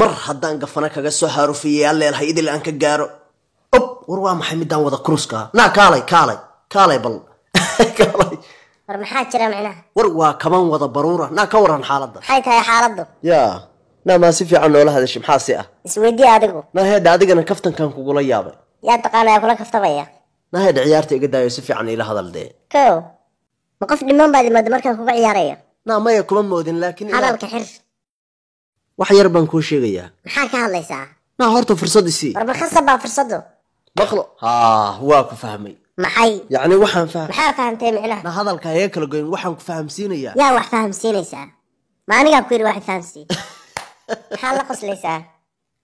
mar haddaan gafana kaga soo xaaruufiyey alleelhay idil aan ka gaaro ob war waa maxay midaan wada kuruska naa kaalay kaalay kaalay bal war maxaa jira micnaha war waa kaman wada baruura naa ka waran xaaladda maxay tahay xaaladdu yaa naa maa si fiican noola hadashay maxaa si ah isweydii adigu naa heedha adigana kaftankan kugula yaabay yaa taqaanaya kula kaftamaya naa heedha ciyaarta iga daayo si fiican iila hadal dee kow ma qof dhiman baad imaada markaan kuga ciyaaraya naa maya kuma moodin laakiin hadalka xir wax yar baan kuu sheegayaa maxaa ka hadlaysaa na horta fursaddi sii warbarkasab baa fursaddu baqlo haa waa ku fahmay maxay yacni waxaan fahmay maxaa fahamtay micnaha na hadalka iga kala goyn waxaan ku fahamsiinayaa yaa wax fahamsiinaysaa ma anigaa ku yidhi wax fahamsiin maxaa la qoslaysaa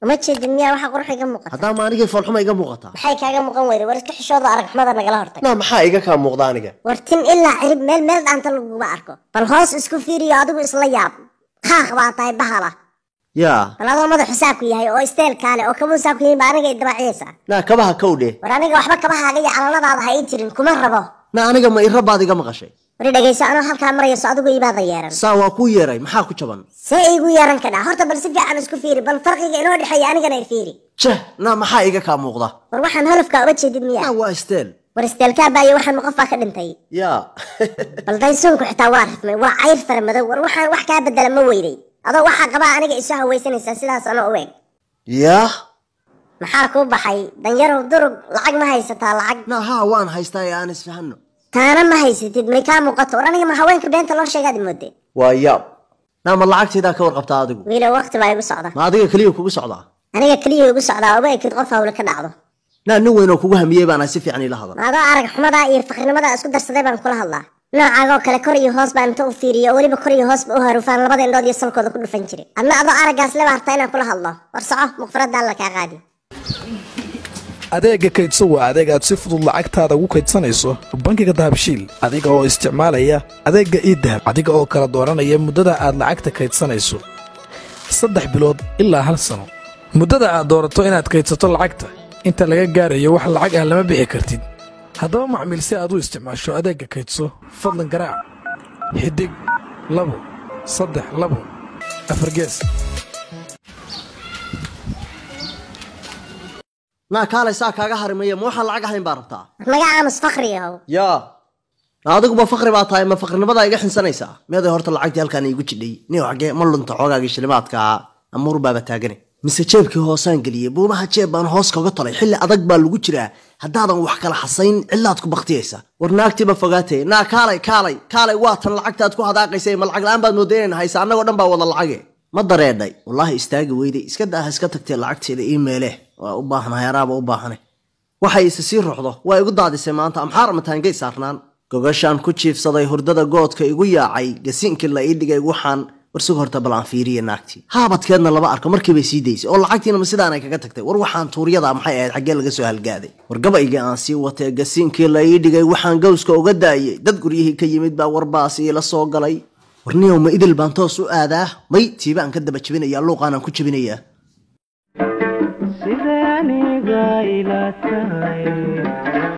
uma jeedin miyaa waxa qurux iga muuqata haddaa ma anigii foolxuma iga muuqata maxay kaaga muuqan weyda war iska xishooda arag xumada nagala hortag na maxaa iga kaa muuqda aniga war tin ilaa cirib meel meel dhaanta laguga arko bal hoos isku fiiriyo adigu isla yaab qaaq baa tahay bahala ya bal adoo madax yahay oo isteelkaa kaale oo kaba xusaabku yahin baa aniga idabaciyaysa na kabaha kowdhe war aniga waxba kabahaaga iyo calanadaada ha ii jirin kuma rabo na aniga ma ira iga maqashay wari dhegayso anoo halkaa marayso adigu ibaada yeeran saa waa kuu yeeray maxaa ku jaban see iigu yeeran kadha horta bal si fiican isku fiiri bal farqiga inoo dhexeeya anigana i fiiri jeh na maxaa iga kaa muuqda war waxaan holofkaa uga jeedid miya waa isteel war isteelkaa baayo waxaan qof ka dhintay ya bal daynsoonku xitaa waa rifmay waa cayr fara madow war waxaan wax kaa bedela ma weynay adoo waxaa qabaa aniga isu hawaysanaysaa sidaas ano u eeg yaah maxaa kuu baxay danyarow durug lacag ma haysataa lacag nahaa waan haystaa ee aan isfahanno taana ma haysatid may kaa muuqato war aniga ma haweenka beenta loo sheegaad moodde waa yaab naama lacagteedaa ka warqabtaa adigu wiilow waqti baa igu socda ma adiga keliya kugu socdaa aniga keliya igu socdaa uba ekid qof hawle ka dhacdo naa nin weynoo kugu hamiyey baana si fiican ila hadal maadoo arag xumadaa iyo fakrinimadaa isku darsaday baan kula hadlaa noocaagoo kale kor iyo hoos baa inta u fiiriyo oo weliba kor iyo hoosba u harufaan labada indhood iyo salkooda ku dhufan jiray adna adoo araggaas leba hartaa inaan kula hadlo war soco muqfaradda alla kaa qaadi adeega kaydso waa adeeg aad si fudud lacagtaada ugu kaydsanayso bankiga dahabshiil adiga oo isticmaalaya adeegga iidahab adiga oo kala dooranaya muddada aad lacagta kaydsanayso saddex bilood ilaa hal sano muddada aad doorato inaad kaydsato lacagta inta laga gaarayo wax lacag ah lama bixi kartid haddaba macmiil si aad u isticmaasho adeegga kaydso fadlan garaac xidig labo saddex labo afargees maa kaalay kaaga harimaya ma waxaan lacag ahayn baa rabtaa magacaamas fakri yahow yaa adiguba fakri baa tahay ma fakrinimada iga xinsanaysaa miyaday horta lacagtii halkaan igu jidhay niyo xagee ma lunta xoogaagii shilimaadka amuur baaba taagane mise jeebkii hoosaan geliyey buumaha jeeb baan hoos kaga tolay xilli adag baa lagu jiraa haddaadan wax kala xasayn cillaad ku baktiyaysa war naagtiiba fogaatee naa kaalay kaalay kaalay waatan lacagtaad ku hadaaqaysa ma lacag la'aan baad mooda inaan haysa annagoo dhan baa wada lacage ma dareedhay wallaahi istaagi weyday iska daaha iska tagtee lacagteeda iimeele waa u baahanahay araaba u baahane waxay ise sii ruxdo waa igu daadisay maanta amxaar mataangay saarnaan gogashaan ku jiifsaday hurdada goodka igu yaacay gasiinkii la ii dhigay waxaan warsuga horta bal aan fiiriya naagtii haabadkeedna laba arko markiibay sii daysay oo lacagtiinama sidaanay kaga tagtay war waxaan tuuryadaa maxay ahayd xaggee laga soo halgaaday war gabaygii aan sii watay gasiinkii la ii dhigay waxaan gawska uga daayay dad guryihii ka yimid baa warbaas iila soo galay warniyow ma idil baan toos u aadaa may tiiba ka daba jabinayaa luuqaanaan ku jabinayaa